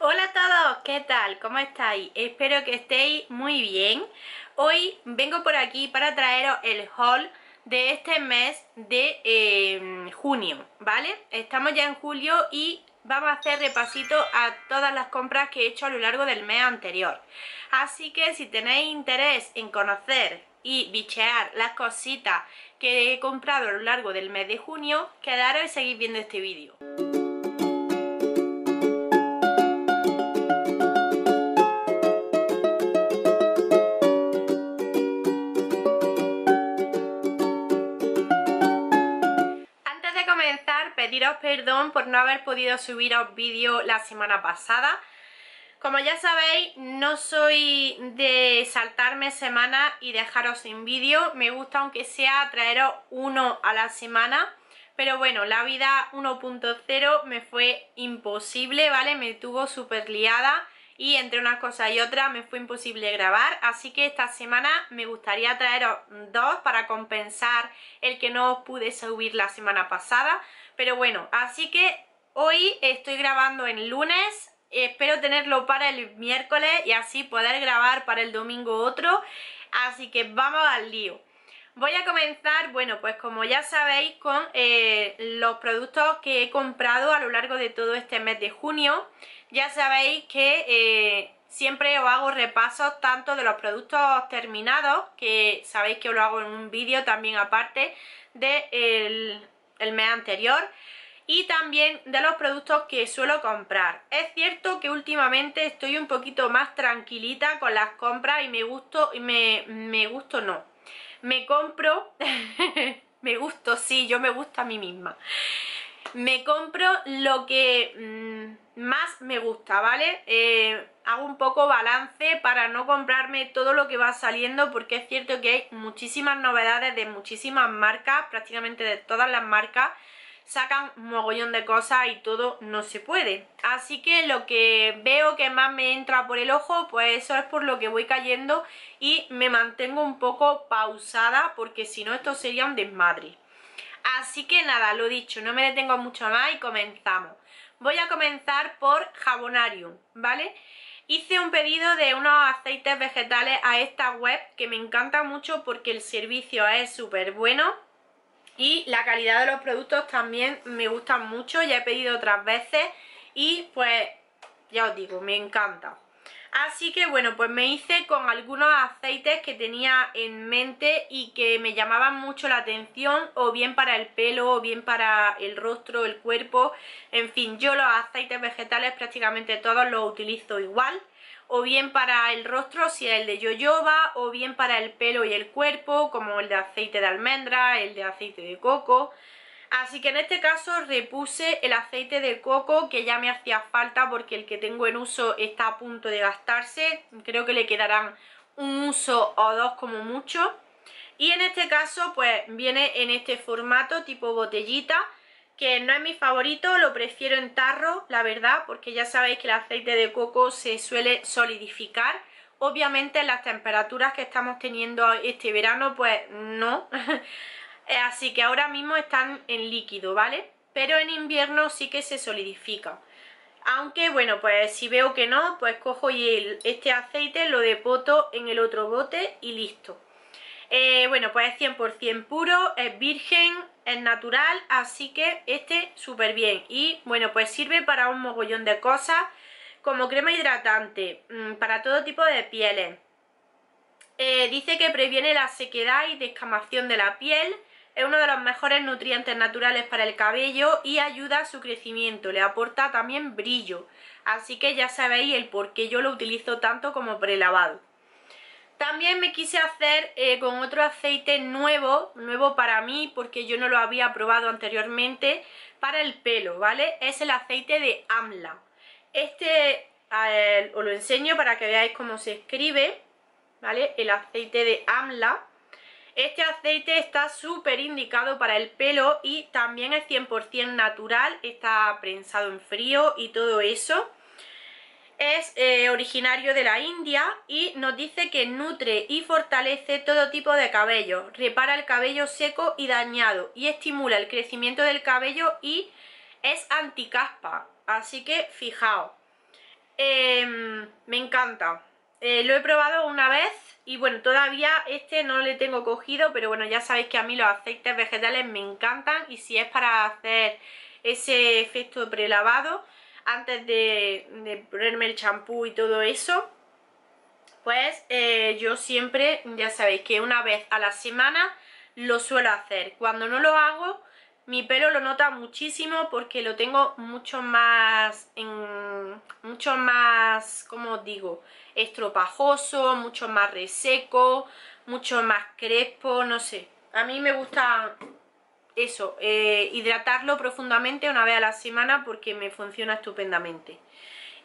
Hola a todos, ¿qué tal? ¿Cómo estáis? Espero que estéis muy bien. Hoy vengo por aquí para traeros el haul de este mes de em, junio, ¿vale? Estamos ya en julio y vamos a hacer repasito a todas las compras que he hecho a lo largo del mes anterior. Así que si tenéis interés en conocer y bichear las cositas que he comprado a lo largo del mes de junio, quedaros y seguid viendo este vídeo. por no haber podido subiros vídeo la semana pasada. Como ya sabéis, no soy de saltarme semanas y dejaros sin vídeo. Me gusta, aunque sea, traeros uno a la semana. Pero bueno, la vida 1.0 me fue imposible, ¿vale? Me tuvo súper liada y entre una cosa y otra me fue imposible grabar, así que esta semana me gustaría traeros dos para compensar el que no os pude subir la semana pasada, pero bueno, así que hoy estoy grabando en lunes, espero tenerlo para el miércoles y así poder grabar para el domingo otro, así que vamos al lío. Voy a comenzar, bueno, pues como ya sabéis, con eh, los productos que he comprado a lo largo de todo este mes de junio. Ya sabéis que eh, siempre os hago repasos tanto de los productos terminados, que sabéis que os lo hago en un vídeo también aparte del de el mes anterior, y también de los productos que suelo comprar. Es cierto que últimamente estoy un poquito más tranquilita con las compras y me gusto, y me, me gusto no, me compro, me gusto, sí, yo me gusta a mí misma, me compro lo que... Mm, más me gusta, ¿vale? Eh, hago un poco balance para no comprarme todo lo que va saliendo porque es cierto que hay muchísimas novedades de muchísimas marcas, prácticamente de todas las marcas sacan mogollón de cosas y todo no se puede. Así que lo que veo que más me entra por el ojo, pues eso es por lo que voy cayendo y me mantengo un poco pausada porque si no esto sería un desmadre. Así que nada, lo dicho, no me detengo mucho más y comenzamos voy a comenzar por Jabonarium, ¿vale? Hice un pedido de unos aceites vegetales a esta web que me encanta mucho porque el servicio es súper bueno y la calidad de los productos también me gustan mucho, ya he pedido otras veces y pues ya os digo, me encanta. Así que bueno, pues me hice con algunos aceites que tenía en mente y que me llamaban mucho la atención, o bien para el pelo, o bien para el rostro, el cuerpo, en fin, yo los aceites vegetales prácticamente todos los utilizo igual, o bien para el rostro si es el de yoyoba, o bien para el pelo y el cuerpo, como el de aceite de almendra, el de aceite de coco, Así que en este caso repuse el aceite de coco que ya me hacía falta porque el que tengo en uso está a punto de gastarse. Creo que le quedarán un uso o dos como mucho. Y en este caso pues viene en este formato tipo botellita que no es mi favorito, lo prefiero en tarro, la verdad, porque ya sabéis que el aceite de coco se suele solidificar. Obviamente las temperaturas que estamos teniendo este verano, pues no. Eh, así que ahora mismo están en líquido, ¿vale? Pero en invierno sí que se solidifica. Aunque, bueno, pues si veo que no, pues cojo este aceite lo depoto en el otro bote y listo. Eh, bueno, pues es 100% puro, es virgen, es natural, así que este súper bien. Y, bueno, pues sirve para un mogollón de cosas, como crema hidratante, mm, para todo tipo de pieles. Eh, dice que previene la sequedad y descamación de la piel, es uno de los mejores nutrientes naturales para el cabello y ayuda a su crecimiento, le aporta también brillo. Así que ya sabéis el por qué yo lo utilizo tanto como prelavado. También me quise hacer eh, con otro aceite nuevo, nuevo para mí porque yo no lo había probado anteriormente, para el pelo, ¿vale? Es el aceite de Amla. Este eh, os lo enseño para que veáis cómo se escribe, ¿vale? El aceite de Amla. Este aceite está súper indicado para el pelo y también es 100% natural, está prensado en frío y todo eso. Es eh, originario de la India y nos dice que nutre y fortalece todo tipo de cabello, repara el cabello seco y dañado y estimula el crecimiento del cabello y es anticaspa. Así que fijaos, em, me encanta. Eh, lo he probado una vez y bueno, todavía este no le tengo cogido, pero bueno, ya sabéis que a mí los aceites vegetales me encantan y si es para hacer ese efecto prelavado antes de, ponerme el champú y todo eso, pues eh, yo siempre, ya sabéis que una vez a la semana lo suelo hacer. Cuando no lo hago, mi pelo lo nota muchísimo porque lo tengo mucho más, en, mucho más, como digo, estropajoso, mucho más reseco, mucho más crespo, no sé. A mí me gusta eso, eh, hidratarlo profundamente una vez a la semana porque me funciona estupendamente.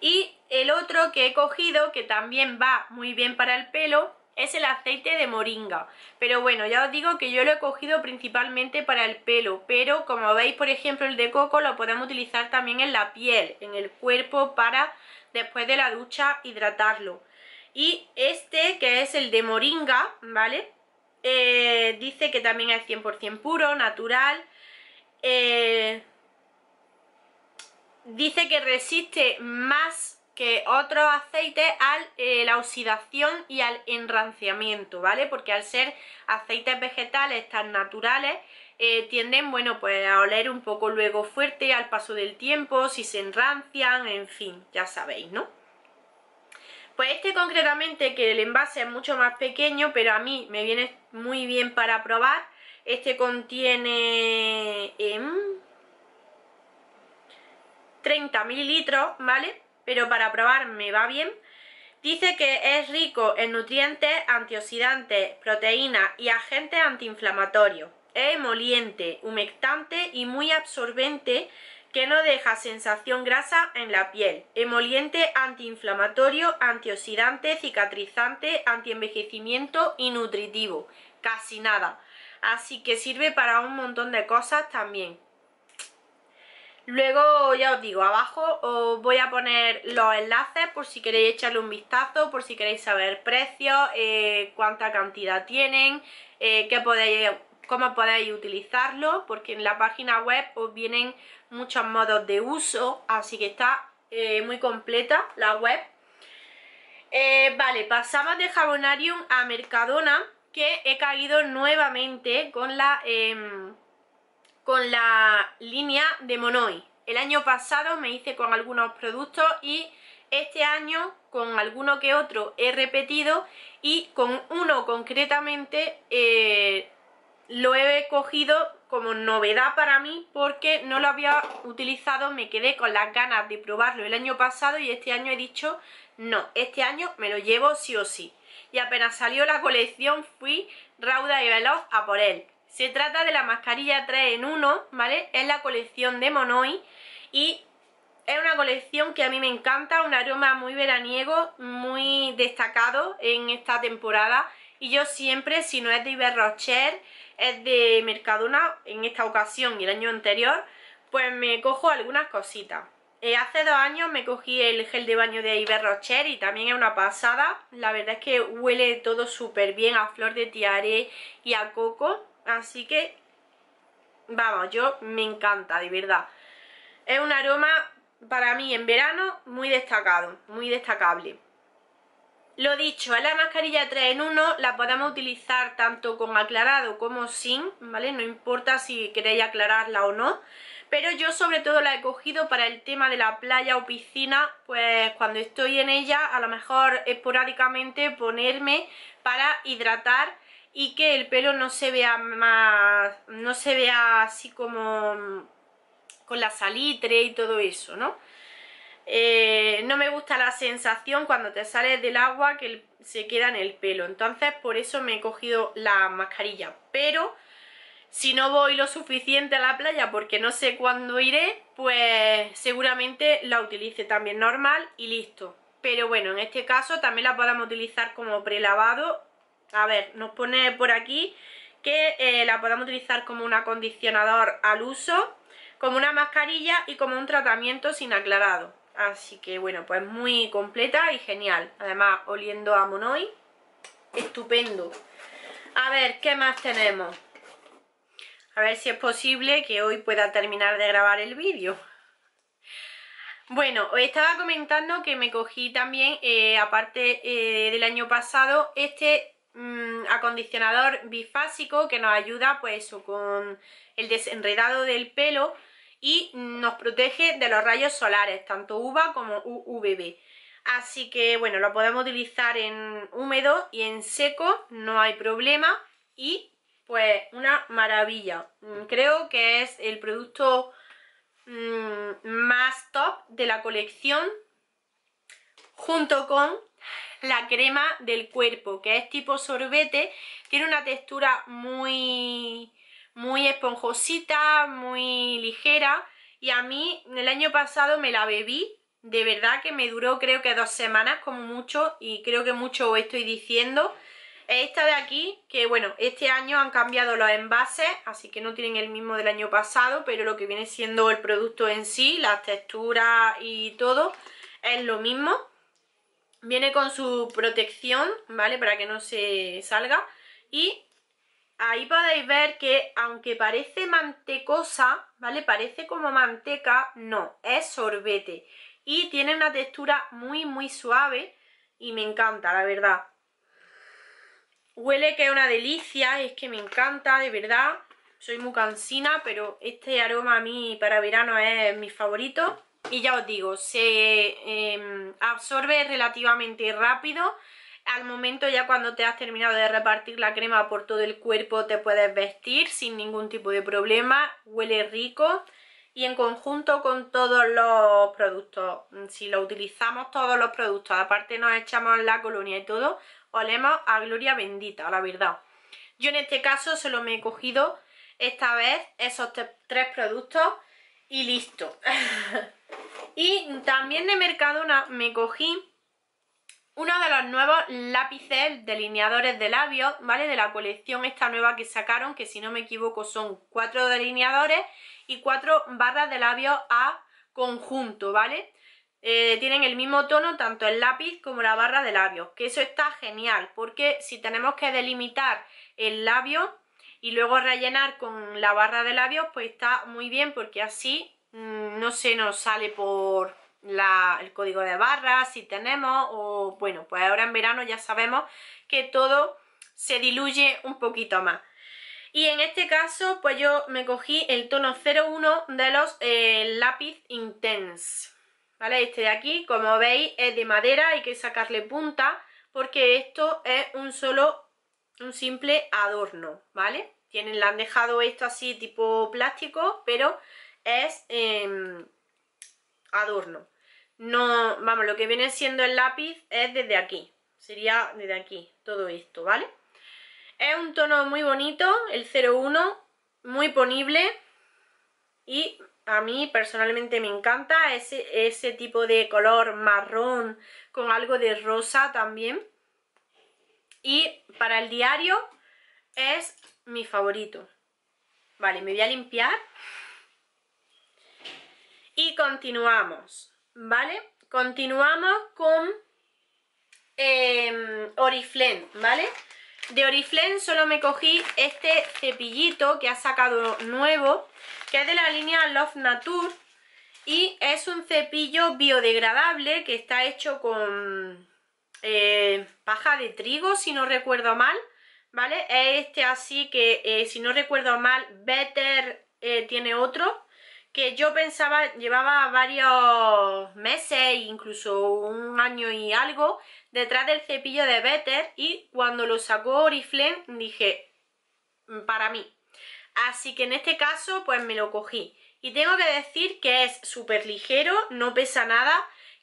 Y el otro que he cogido, que también va muy bien para el pelo, es el aceite de moringa pero bueno, ya os digo que yo lo he cogido principalmente para el pelo pero como veis por ejemplo el de coco lo podemos utilizar también en la piel en el cuerpo para después de la ducha hidratarlo y este que es el de moringa, ¿vale? Eh, dice que también es 100% puro, natural eh, dice que resiste más que otros aceites a eh, la oxidación y al enranciamiento, ¿vale? Porque al ser aceites vegetales tan naturales, eh, tienden, bueno, pues a oler un poco luego fuerte al paso del tiempo, si se enrancian, en fin, ya sabéis, ¿no? Pues este concretamente, que el envase es mucho más pequeño, pero a mí me viene muy bien para probar. Este contiene en em, 30 mililitros, ¿vale? pero para probar me va bien. Dice que es rico en nutrientes, antioxidantes, proteínas y agentes antiinflamatorios. Es emoliente, humectante y muy absorbente que no deja sensación grasa en la piel, emoliente antiinflamatorio, antioxidante, cicatrizante, antienvejecimiento y nutritivo, casi nada. Así que sirve para un montón de cosas también. Luego, ya os digo, abajo os voy a poner los enlaces por si queréis echarle un vistazo, por si queréis saber precios, eh, cuánta cantidad tienen, eh, qué podéis, cómo podéis utilizarlo, porque en la página web os vienen muchos modos de uso, así que está eh, muy completa la web. vale, pasamos de Jabonarium a Mercadona, que he caído nuevamente con la em, con la línea de Monoi. El año pasado me hice con algunos productos y este año con alguno que otro he repetido y con uno concretamente eh, lo he cogido como novedad para mí porque no lo había utilizado, me quedé con las ganas de probarlo el año pasado y este año he dicho no, este año me lo llevo sí o sí. Y apenas salió la colección fui rauda y veloz a por él. Se trata de la mascarilla 3 en 1, ¿vale? Es la colección de Monoi y es una colección que a mí me encanta, un aroma muy veraniego, muy destacado en esta temporada y yo siempre, si no es de Rocher, es de Mercadona en esta ocasión y el año anterior, pues me cojo algunas cositas. Eh, hace dos años me cogí el gel de baño de Rocher y también es una pasada. La verdad es que huele todo súper bien a flor de tiare y a coco. Así que, vamos, yo me encanta, de verdad. Es un aroma, para mí, en verano, muy destacado, muy destacable. Lo dicho, es la mascarilla 3 en 1, la podemos utilizar tanto con aclarado como sin, ¿vale? No importa si queréis aclararla o no, pero yo sobre todo la he cogido para el tema de la playa o piscina, pues cuando estoy en ella a lo mejor esporádicamente ponerme para hidratar y que el pelo no se vea más, no se vea así como mm, con la salitre y todo eso, ¿no? Eh, no me gusta la sensación cuando te sales del agua que se queda en el pelo, entonces por eso me he cogido la mascarilla, pero si no voy lo suficiente a la playa porque no sé cuándo iré, pues seguramente la utilice también normal y listo. Pero bueno, en este caso también la podemos utilizar como prelavado a ver, nos pone por aquí que eh, la podemos utilizar como un acondicionador al uso, como una mascarilla y como un tratamiento sin aclarado. Así que bueno, pues muy completa y genial. Además, oliendo a Monoi, estupendo. A ver, ¿qué más tenemos? A ver si es posible que hoy pueda terminar de grabar el vídeo. Bueno, os estaba comentando que me cogí también, eh, aparte eh, del año pasado, este Mm, acondicionador bifásico que nos ayuda pues con el desenredado del pelo y nos protege de los rayos solares, tanto UVA como UVB. Así que bueno, lo podemos utilizar en húmedo y en seco, no hay problema y pues una maravilla. Mm, creo que es el producto mm, más top de la colección junto con la crema del cuerpo, que es tipo sorbete, tiene una textura muy, muy esponjosita, muy ligera y a mí el año pasado me la bebí, de verdad que me duró creo que dos semanas como mucho y creo que mucho estoy diciendo esta de aquí, que bueno, este año han cambiado los envases, así que no tienen el mismo del año pasado, pero lo que viene siendo el producto en sí, las texturas y todo, es lo mismo. Viene con su protección, ¿vale? Para que no se salga. Y ahí podéis ver que aunque parece mantecosa, ¿vale? Parece como manteca, no, es sorbete. Y tiene una textura muy, muy suave y me encanta, la verdad. Huele que es una delicia, es que me encanta, de verdad. Soy muy cansina, pero este aroma a mí para verano es mi favorito y ya os digo, se em, absorbe relativamente rápido al momento ya cuando te has terminado de repartir la crema por todo el cuerpo te puedes vestir sin ningún tipo de problema, huele rico y en conjunto con todos los productos, si lo utilizamos todos los productos, aparte nos echamos la colonia y todo, olemos a gloria bendita, la verdad. Yo en este caso solo me he cogido esta vez esos tres productos y listo. y también de Mercadona me cogí uno de los nuevos lápices delineadores de labios, ¿vale? De la colección esta nueva que sacaron, que si no me equivoco son cuatro delineadores y cuatro barras de labios a conjunto, ¿vale? Eh, tienen el mismo tono tanto el lápiz como la barra de labios, que eso está genial, porque si tenemos que delimitar el labio, y luego rellenar con la barra de labios pues está muy bien porque así mm, no se nos sale por el código de barra si tenemos o bueno pues ahora en verano ya sabemos que todo se diluye un poquito más y en este caso pues yo me cogí el tono 01 de los eh, lápiz intense ¿vale? este de aquí como veis es de madera hay que sacarle punta porque esto es un solo un simple adorno, ¿vale? Tienen, la han dejado esto así tipo plástico, pero es em, adorno. No, vamos, lo que viene siendo el lápiz es desde aquí. Sería desde aquí, todo esto, ¿vale? Es un tono muy bonito, el 01, muy ponible y a mí personalmente me encanta ese, ese tipo de color marrón con algo de rosa también. Y para el diario es mi favorito. Vale, me voy a limpiar. Y continuamos, ¿vale? Continuamos con eh, ¿vale? De Oriflame solo me cogí este cepillito que ha sacado nuevo, que es de la línea Love Nature. Y es un cepillo biodegradable que está hecho con eh, paja de trigo, si no recuerdo mal. ¿vale? Es este así que, eh, si no recuerdo mal, Better eh, tiene otro, que yo pensaba llevaba varios meses, incluso un año y algo, detrás del cepillo de Better y cuando lo sacó Oriflame dije, mm, para mí. Así que en este caso pues me lo cogí. Y tengo que decir que es súper ligero, no pesa nada,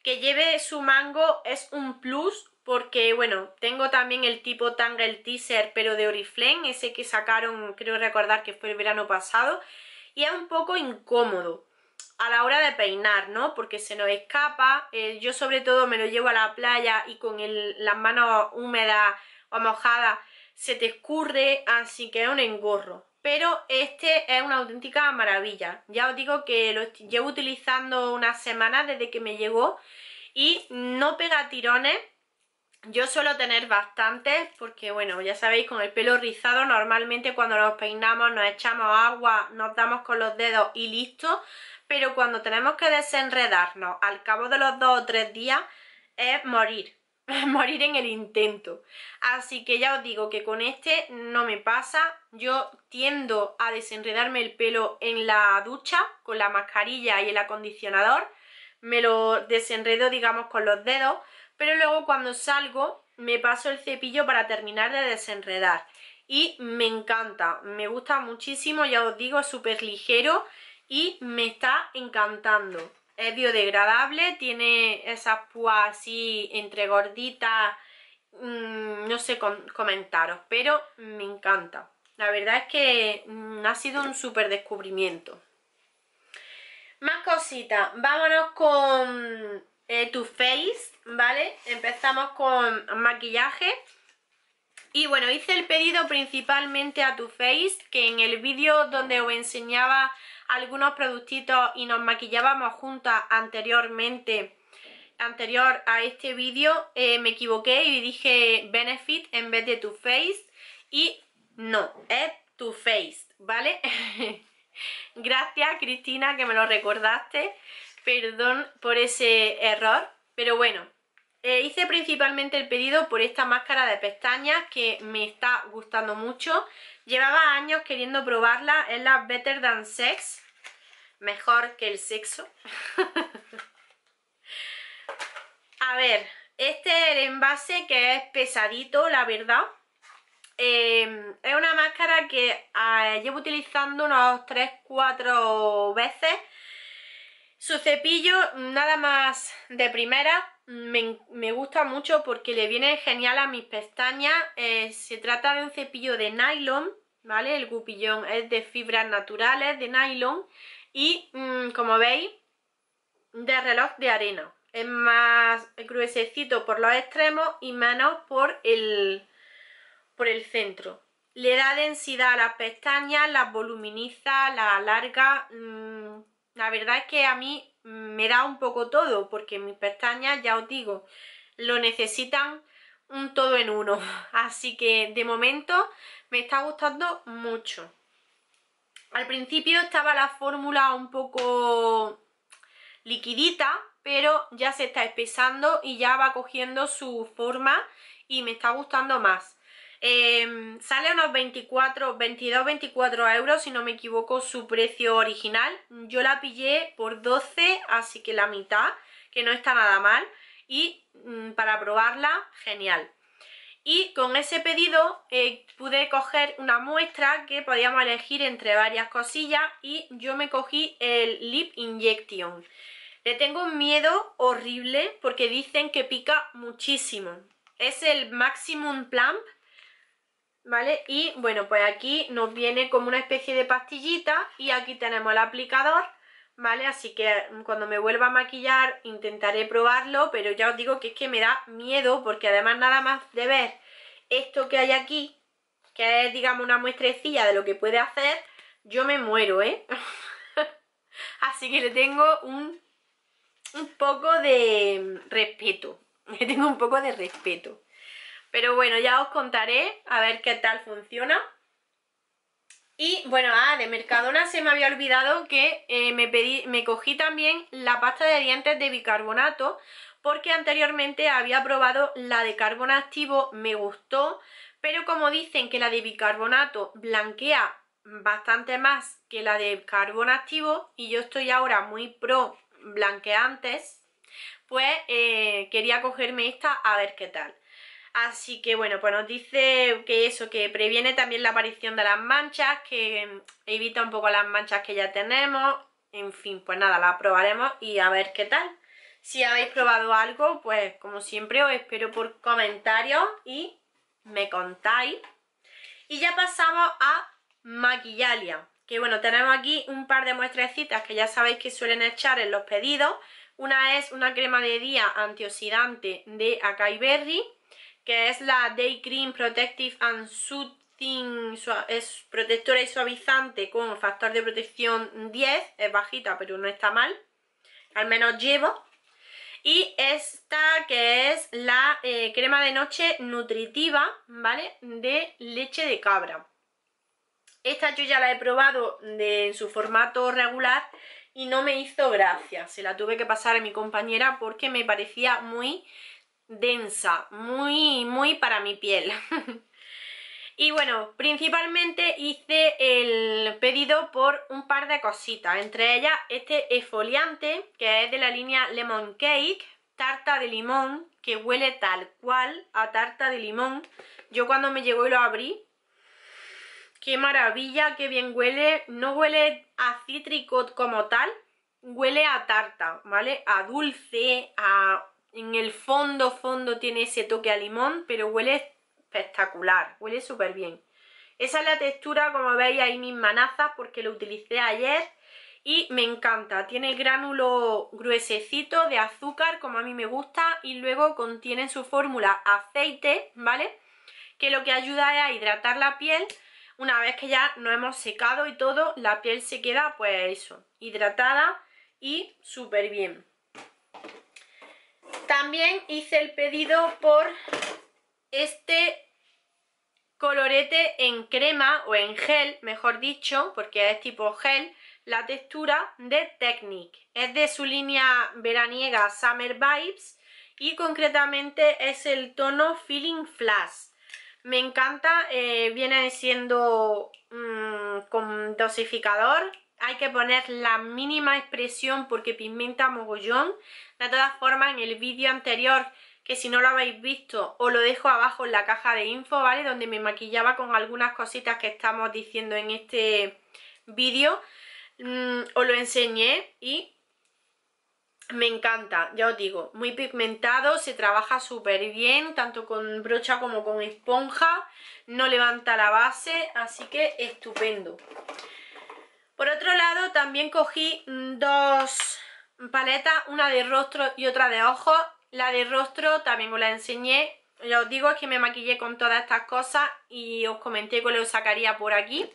que lleve su mango es un plus, porque bueno, tengo también el tipo Tangle Teaser pero de Oriflame, ese que sacaron creo recordar que fue el verano pasado y es un poco incómodo a la hora de peinar, ¿no? Porque se nos escapa, eh, yo sobre todo me lo llevo a la playa y con las manos húmedas o mojadas se te escurre, así que es un engorro. Pero este es una auténtica maravilla. Ya os digo que lo llevo utilizando unas semanas desde que me llegó y no pega tirones, yo suelo tener bastantes porque, bueno, ya sabéis, con el pelo rizado normalmente cuando nos peinamos nos echamos agua, nos damos con los dedos y listo. Pero cuando tenemos que desenredarnos al cabo de los dos o tres días es morir, es morir en el intento. Así que ya os digo que con este no me pasa. Yo tiendo a desenredarme el pelo en la ducha con la mascarilla y el acondicionador. Me lo desenredo, digamos, con los dedos pero luego cuando salgo me paso el cepillo para terminar de desenredar y me encanta, me gusta muchísimo, ya os digo, súper ligero y me está encantando. Es biodegradable, tiene esas púas así entre mm, no sé comentaros, pero me encanta. La verdad es que mm, ha sido un súper descubrimiento. Más cositas, vámonos con eh, Too Faced ¿vale? Empezamos con maquillaje. Y bueno, hice el pedido principalmente a Too Faced, que en el vídeo donde os enseñaba algunos productitos y nos maquillábamos juntas anteriormente, anterior a este vídeo, eh, me equivoqué y dije Benefit en vez de Too Faced. Y no, es Too Faced, ¿vale? Gracias Cristina que me lo recordaste, perdón por ese error, pero bueno, eh, hice principalmente el pedido por esta máscara de pestañas que me está gustando mucho. Llevaba años queriendo probarla, es la Better Than Sex, mejor que el sexo. A ver, este es el envase que es pesadito, la verdad. Em, es una máscara que ah, llevo utilizando unos 3-4 veces. Su cepillo, nada más de primera, me, gusta mucho porque le viene genial a mis pestañas. Eh, se trata de un cepillo de nylon, ¿vale? El cupillón es de fibras naturales, de nylon. Y mm, como veis, de reloj de arena. Es más gruesecito por los extremos y menos por el, por el centro. Le da densidad a las pestañas, las voluminiza, las alarga. Mm, la verdad es que a mí me da un poco todo, porque mis pestañas, ya os digo, lo necesitan un todo en uno. Así que de momento me está gustando mucho. Al principio estaba la fórmula un poco liquidita, pero ya se está espesando y ya va cogiendo su forma y me está gustando más. Em, sale sale unos 24, 22, 24 euros, si no me equivoco, su precio original. Yo la pillé por 12, así que la mitad, que no está nada mal. Y mm, para probarla, genial. Y con ese pedido eh, pude coger una muestra que podíamos elegir entre varias cosillas y yo me cogí el Lip Injection. Le tengo un miedo horrible porque dicen que pica muchísimo. Es el Maximum Plump ¿Vale? Y bueno, pues aquí nos viene como una especie de pastillita y aquí tenemos el aplicador, ¿vale? Así que mm, cuando me vuelva a maquillar intentaré probarlo, pero ya os digo que es que me da miedo porque además nada más de ver esto que hay aquí, que es digamos una muestrecilla de lo que puede hacer, yo me muero, ¿eh? Así que le tengo un, un poco de respeto, le tengo un poco de respeto. Pero bueno, ya os contaré a ver qué tal funciona. Y bueno, ah, de Mercadona se me había olvidado que eh, me, pedí, me cogí también la pasta de dientes de bicarbonato porque anteriormente había probado la de carbón activo, me gustó, pero como dicen que la de bicarbonato blanquea bastante más que la de carbón activo y yo estoy ahora muy pro blanqueantes, pues eh, quería cogerme esta a ver qué tal. Así que bueno, pues nos dice que eso, que previene también la aparición de las manchas, que evita un poco las manchas que ya tenemos. En fin, pues nada, la probaremos y a ver qué tal. Si habéis probado algo, pues como siempre os espero por comentarios y me contáis. Y ya pasamos a Maquillalia, que bueno, tenemos aquí un par de muestrecitas que ya sabéis que suelen echar en los pedidos. Una es una crema de día antioxidante de Acai Berry que es la Day Cream Protective and Soothing, es protectora y suavizante con factor de protección 10, es bajita pero no está mal, al menos llevo. Y esta que es la eh, crema de noche nutritiva, ¿vale? De leche de cabra. Esta yo ya la he probado en su formato regular y no me hizo gracia. Se la tuve que pasar a mi compañera porque me parecía muy densa, muy, muy para mi piel. y bueno, principalmente hice el pedido por un par de cositas, entre ellas este esfoliante que es de la línea Lemon Cake, tarta de limón, que huele tal cual a tarta de limón. Yo cuando me llegó y lo abrí, qué maravilla, qué bien huele, no huele a cítrico como tal, huele a tarta, ¿vale? A dulce, a en el fondo, fondo tiene ese toque a limón, pero huele espectacular, huele súper bien. Esa es la textura, como veis ahí mis manazas, porque lo utilicé ayer y me encanta. Tiene el gránulo gruesecito de azúcar, como a mí me gusta, y luego contiene su fórmula aceite, ¿vale? Que lo que ayuda es a hidratar la piel. Una vez que ya nos hemos secado y todo, la piel se queda, pues eso, hidratada y súper bien. También hice el pedido por este colorete en crema o en gel, mejor dicho, porque es tipo gel, la textura de Technic. Es de su línea veraniega Summer Vibes y concretamente es el tono Feeling Flash. Me encanta, eh, viene siendo mm, con dosificador hay que poner la mínima expresión porque pigmenta mogollón. De todas formas, en el vídeo anterior, que si no lo habéis visto, os lo dejo abajo en la caja de info, ¿vale? Donde me maquillaba con algunas cositas que estamos diciendo en este vídeo. Mm, os lo enseñé y me encanta, ya os digo, muy pigmentado, se trabaja súper bien, tanto con brocha como con esponja, no levanta la base, así que estupendo. Por otro lado, también cogí mm, dos paletas, una de rostro y otra de ojos. La de rostro también os la enseñé. Ya os digo, es que me maquillé con todas estas cosas y os comenté que lo sacaría por aquí.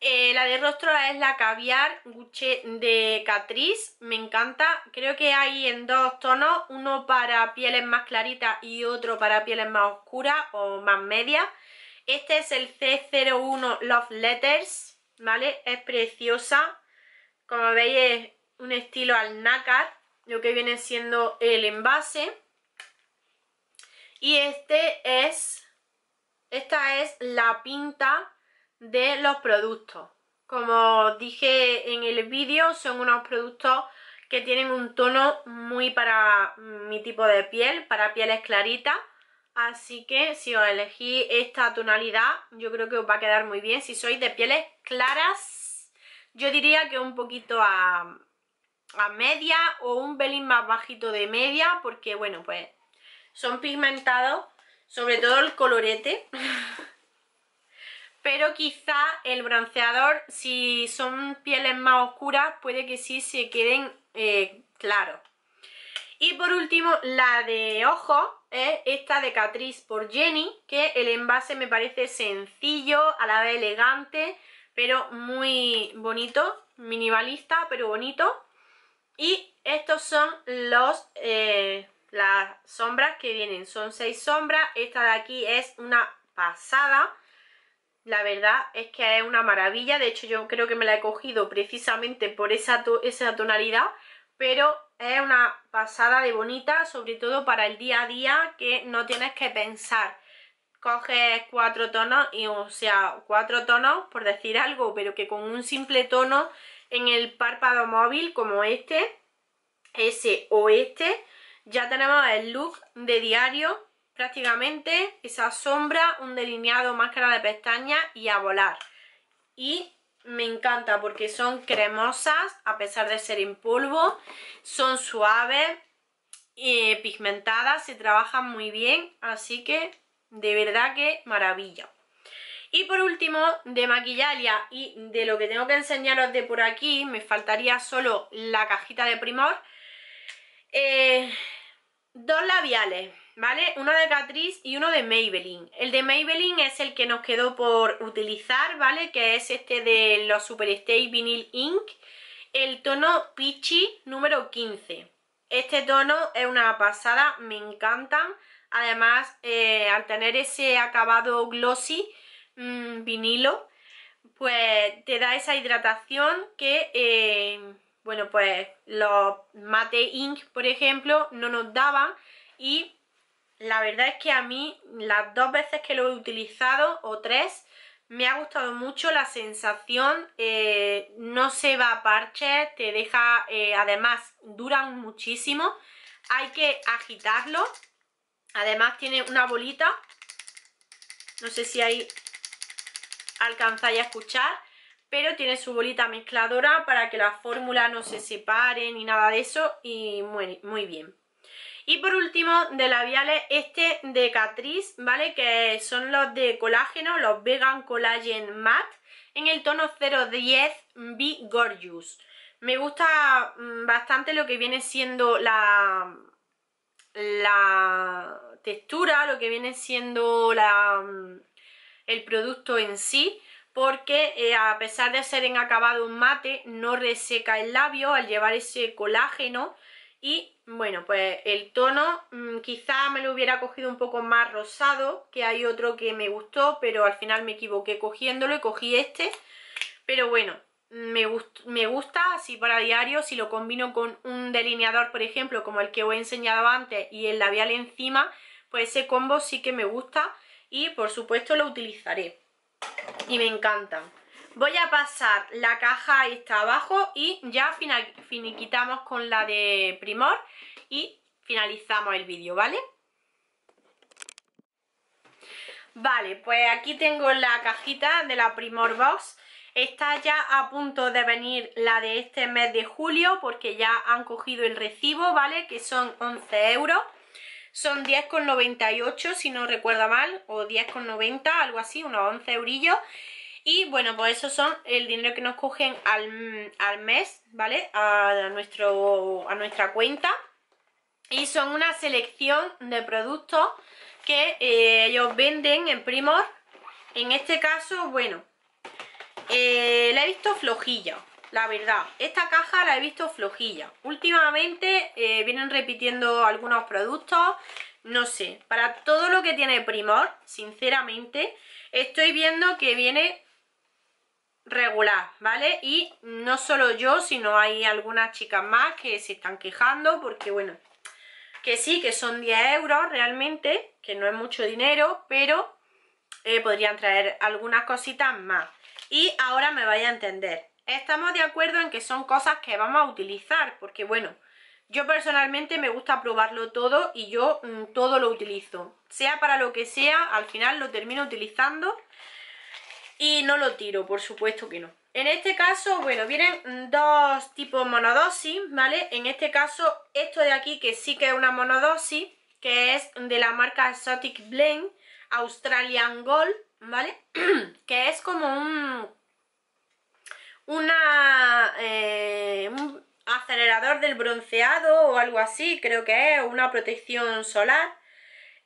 Eh, la de rostro es la caviar Gucci de Catrice, me encanta. Creo que hay en dos tonos, uno para pieles más claritas y otro para pieles más oscuras o más medias. Este es el C01 Love Letters, ¿vale? Es preciosa, como veis es un estilo al nácar, lo que viene siendo el envase. Y este es, esta es la pinta de los productos. Como dije en el vídeo, son unos productos que tienen un tono muy para mi tipo de piel, para pieles claritas. Así que si os elegí esta tonalidad, yo creo que os va a quedar muy bien. Si sois de pieles claras, yo diría que un poquito a, media o un pelín más bajito de media, porque bueno, pues son pigmentados, sobre todo el colorete. Pero quizá el bronceador, si son pieles más oscuras, puede que sí se queden eh, claros. Y por último, la de ojos, es esta de Catrice por Jenny, que el envase me parece sencillo, a la vez elegante, pero muy bonito, minimalista, pero bonito. Y estos son los, eh, las sombras que vienen, son seis sombras, esta de aquí es una pasada, la verdad es que es una maravilla, de hecho yo creo que me la he cogido precisamente por esa, esa tonalidad, pero es una pasada de bonita, sobre todo para el día a día que no tienes que pensar. Coges cuatro tonos, y, o sea, cuatro tonos por decir algo, pero que con un simple tono en el párpado móvil como este, ese o este, ya tenemos el look de diario prácticamente, esa sombra, un delineado, máscara de pestañas y a volar. Y me encanta porque son cremosas a pesar de ser en polvo, son suaves, pigmentadas, se trabajan muy bien, así que de verdad que maravilla. Y por último, de Maquillalia y de lo que tengo que enseñaros de por aquí, me faltaría solo la cajita de Primor, eh, dos labiales ¿vale? Uno de Catrice y uno de Maybelline. El de Maybelline es el que nos quedó por utilizar, ¿vale? Que es este de los Superstay Vinyl Ink, el tono Peachy número 15. Este tono es una pasada, me encanta. Además, eh, al tener ese acabado glossy mm, vinilo, pues te da esa hidratación que... Eh, bueno, pues los mate ink, por ejemplo, no nos daban y la verdad es que a mí las dos veces que lo he utilizado, o tres, me ha gustado mucho la sensación, eh, no se va a parche, te deja, eh, además duran muchísimo, hay que agitarlo, además tiene una bolita, no sé si ahí alcanzáis a escuchar, pero tiene su bolita mezcladora para que la fórmula no se separe ni nada de eso y muy bien. Y por último, de labiales, este de Catrice, ¿vale? Que son los de colágeno, los Vegan Collagen Matte, en el tono 010 Be Gorgeous. Me gusta mm, bastante lo que viene siendo la, la textura, lo que viene siendo la, mm, el producto en sí porque eh, a pesar de ser en acabado un mate no reseca el labio al llevar ese colágeno y bueno, pues el tono mm, quizá me lo hubiera cogido un poco más rosado, que hay otro que me gustó, pero al final me equivoqué cogiéndolo y cogí este. Pero bueno, mm, me, gusta así para diario, si lo combino con un delineador, por ejemplo, como el que os he enseñado antes y el labial encima, pues ese combo sí que me gusta y por supuesto lo utilizaré. Y me encanta voy a pasar la caja ahí está abajo y ya finiquitamos con la de Primor y finalizamos el vídeo, ¿vale? Vale, pues aquí tengo la cajita de la Primor Box Está ya a punto de venir la de este mes de julio porque ya han cogido el recibo, ¿vale? Que son 11 euros. Son 10,98 si no recuerdo mal, o 10,90, algo así, unos 11 eurillos. Y bueno, pues esos son el dinero que nos cogen al, mes, ¿vale? A, nuestro, a nuestra cuenta. Y son una selección de productos que eh, ellos venden en Primor. En este caso, bueno, eh, la he visto flojilla, la verdad. Esta caja la he visto flojilla. Últimamente eh, vienen repitiendo algunos productos. No sé, para todo lo que tiene Primor, sinceramente, estoy viendo que viene regular, ¿vale? Y no solo yo, sino hay algunas chicas más que se están quejando porque, bueno, que sí, que son 10 euros realmente, que no es mucho dinero, pero eh, podrían traer algunas cositas más. Y ahora me vaya a entender. Estamos de acuerdo en que son cosas que vamos a utilizar, porque bueno, yo personalmente me gusta probarlo todo y yo mm, todo lo utilizo. Sea para lo que sea, al final lo termino utilizando y no lo tiro, por supuesto que no. En este caso, bueno, vienen dos tipos monodosis, ¿vale? En este caso, esto de aquí que sí que es una monodosis, que es de la marca Exotic Blend Australian Gold, ¿vale? que es como un... una... Eh, un acelerador del bronceado o algo así, creo que es, una protección solar.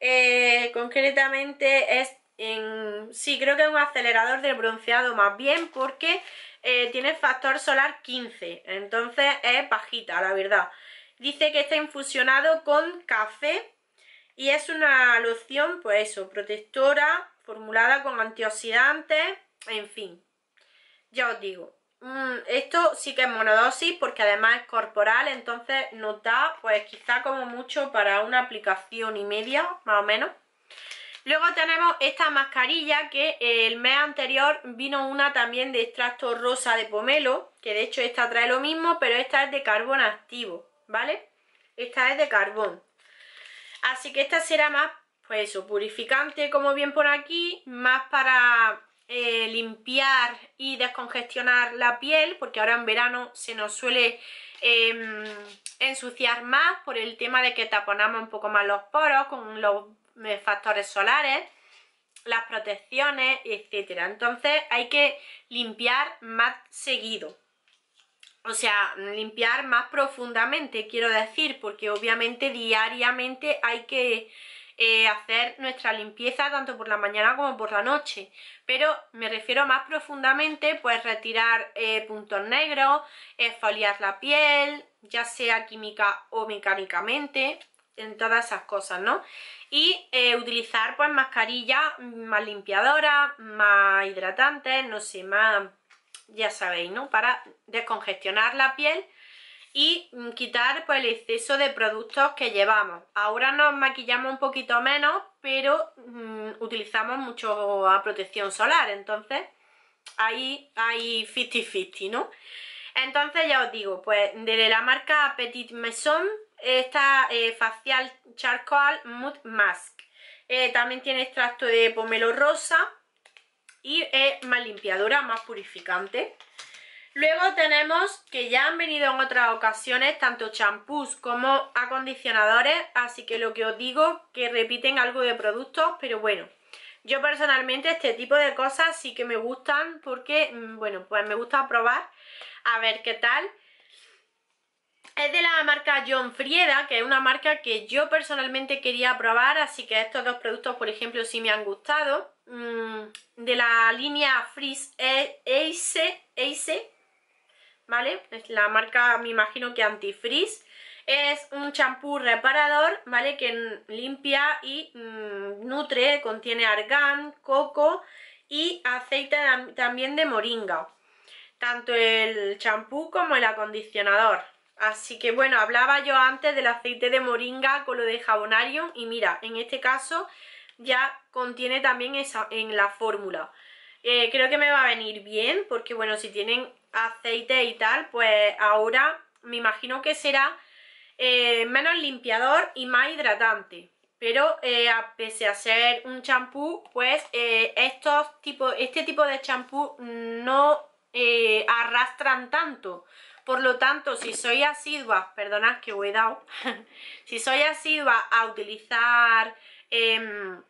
Eh, concretamente es sí, creo que es un acelerador de bronceado más bien porque eh, tiene factor solar 15, entonces es bajita, la verdad. Dice que está infusionado con café y es una loción, pues eso, protectora, formulada con antioxidantes, en fin. Ya os digo, mm, esto sí que es monodosis porque además es corporal, entonces no da pues quizá como mucho para una aplicación y media, más o menos. Luego tenemos esta mascarilla que eh, el mes anterior vino una también de extracto rosa de pomelo, que de hecho esta trae lo mismo, pero esta es de carbón activo, ¿vale? Esta es de carbón. Así que esta será más, pues eso, purificante, como bien por aquí, más para eh, limpiar y descongestionar la piel, porque ahora en verano se nos suele em, ensuciar más por el tema de que taponamos un poco más los poros con los factores solares, las protecciones, etcétera. Entonces hay que limpiar más seguido. O sea, limpiar más profundamente, quiero decir, porque obviamente diariamente hay que eh, hacer nuestra limpieza tanto por la mañana como por la noche. Pero me refiero más profundamente, pues retirar eh, puntos negros, esfoliar eh, la piel, ya sea química o mecánicamente, en todas esas cosas, ¿no? Y eh, utilizar pues mascarillas más limpiadoras, más hidratantes, no sé, más, ya sabéis, ¿no? Para descongestionar la piel y mm, quitar pues el exceso de productos que llevamos. Ahora nos maquillamos un poquito menos, pero mm, utilizamos mucho a protección solar, entonces ahí hay 50-50, ¿no? Entonces ya os digo, pues de la marca Petit Maison esta eh, facial charcoal mood mask eh, también tiene extracto de pomelo rosa y es más limpiadora, más purificante luego tenemos que ya han venido en otras ocasiones tanto champús como acondicionadores así que lo que os digo que repiten algo de productos pero bueno yo personalmente este tipo de cosas sí que me gustan porque mm, bueno pues me gusta probar a ver qué tal es de la marca John Frieda, que es una marca que yo personalmente quería probar, así que estos dos productos, por ejemplo, sí me han gustado. Mm, de la línea Freeze Ace, ¿vale? Es la marca, me imagino que antifreeze. Es un champú reparador, ¿vale? Que limpia y mm, nutre, contiene argán, coco y aceite también de moringa. Tanto el champú como el acondicionador. Así que bueno, hablaba yo antes del aceite de moringa con lo de jabonario y mira, en este caso ya contiene también esa en la fórmula. Eh, creo que me va a venir bien porque bueno, si tienen aceite y tal, pues ahora me imagino que será eh, menos limpiador y más hidratante. Pero eh, a pese a ser un champú, pues estos tipo, este tipo de champú no arrastran tanto. Por lo tanto, si sois asidua perdonad que he dado, si sois asidua a utilizar em,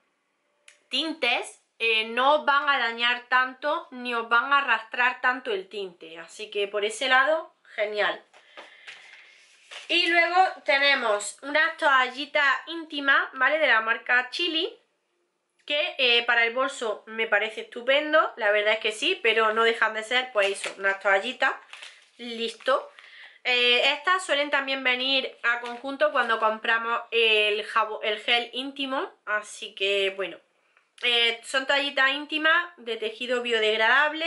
tintes, eh, no os van a dañar tanto ni os van a arrastrar tanto el tinte. Así que por ese lado, genial. Y luego tenemos una toallita íntima ¿vale? De la marca Chili, que eh, para el bolso me parece estupendo, la verdad es que sí, pero no dejan de ser, pues eso, unas toallitas listo. Eh, estas suelen también venir a conjunto cuando compramos el, el gel íntimo, así que bueno. Eh, son tallitas íntimas de tejido biodegradable,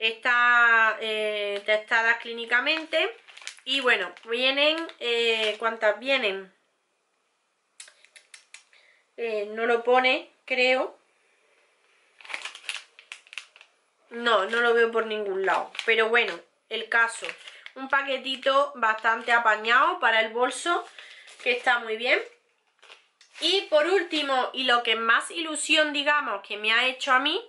están eh, testadas clínicamente y bueno, vienen, ¿cuántas vienen? no lo pone, creo. No, no lo veo por ningún lado, pero bueno, el caso. Un paquetito bastante apañado para el bolso, que está muy bien. Y por último, y lo que más ilusión, digamos, que me ha hecho a mí,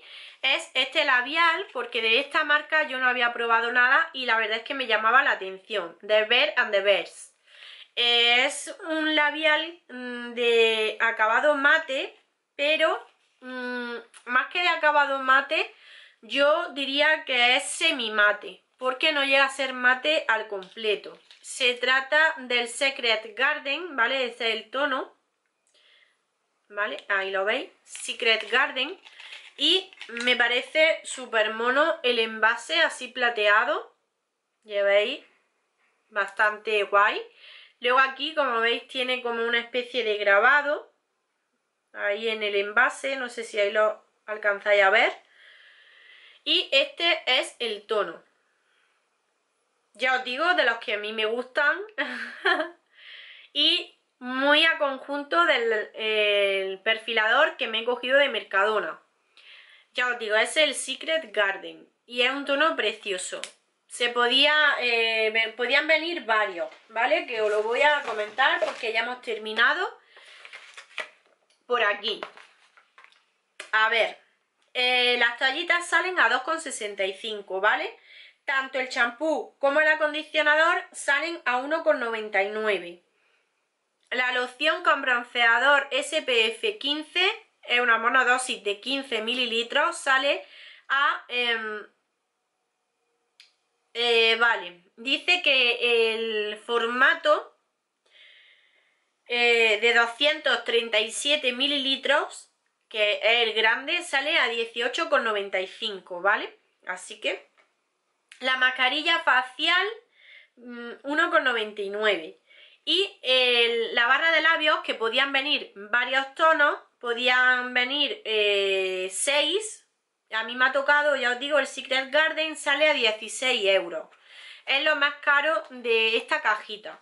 es este labial, porque de esta marca yo no había probado nada y la verdad es que me llamaba la atención. The Bear and the Bears. Es un labial mm, de acabado mate, pero mm, más que de acabado mate, yo diría que es semi mate porque no llega a ser mate al completo. Se trata del Secret Garden, ¿vale? Este es el tono, ¿vale? Ahí lo veis, Secret Garden. Y me parece súper mono el envase así plateado, veis, bastante guay. Luego aquí, como veis, tiene como una especie de grabado, ahí en el envase, no sé si ahí lo alcanzáis a ver. Y este es el tono ya os digo, de los que a mí me gustan. y muy a conjunto del eh, perfilador que me he cogido de Mercadona. Ya os digo, es el Secret Garden. Y es un tono precioso. Se podía, eh, podían venir varios, ¿vale? Que os lo voy a comentar porque ya hemos terminado por aquí. A ver, eh, las tallitas salen a 2,65, ¿vale? Tanto el champú como el acondicionador salen a 1,99. La loción con bronceador SPF 15 es una monodosis de 15 mililitros, sale a... Em, eh, vale, dice que el formato eh, de 237 mililitros, que es el grande, sale a 18,95, ¿vale? Así que la mascarilla facial, 1,99. Mm, y la barra de labios, que podían venir varios tonos, podían venir 6. Eh, a mí me ha tocado, ya os digo, el Secret Garden sale a 16 euros. Es lo más caro de esta cajita.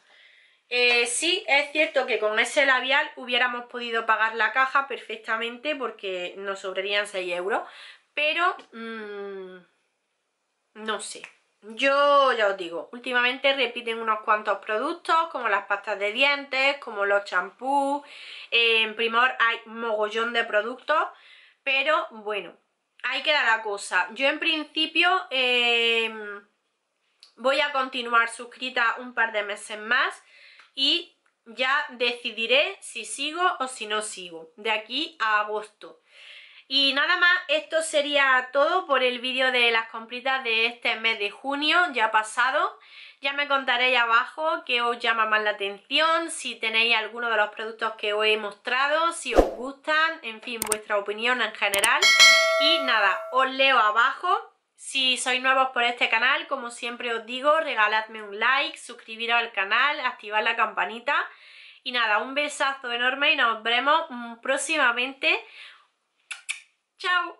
Eh, sí, es cierto que con ese labial hubiéramos podido pagar la caja perfectamente porque nos sobrarían 6 euros, pero... Mm, no sé. Yo ya os digo, últimamente repiten unos cuantos productos como las pastas de dientes, como los champús, en Primor hay mogollón de productos, pero bueno, ahí queda la cosa. Yo en principio em, voy a continuar suscrita un par de meses más y ya decidiré si sigo o si no sigo, de aquí a agosto. Y nada más, esto sería todo por el vídeo de las compritas de este mes de junio, ya pasado. Ya me contaréis abajo qué os llama más la atención, si tenéis alguno de los productos que os he mostrado, si os gustan, en fin, vuestra opinión en general. Y nada, os leo abajo. Si sois nuevos por este canal, como siempre os digo, regaladme un like, suscribiros al canal, activad la campanita. Y nada, un besazo enorme y nos vemos mm, próximamente Ciao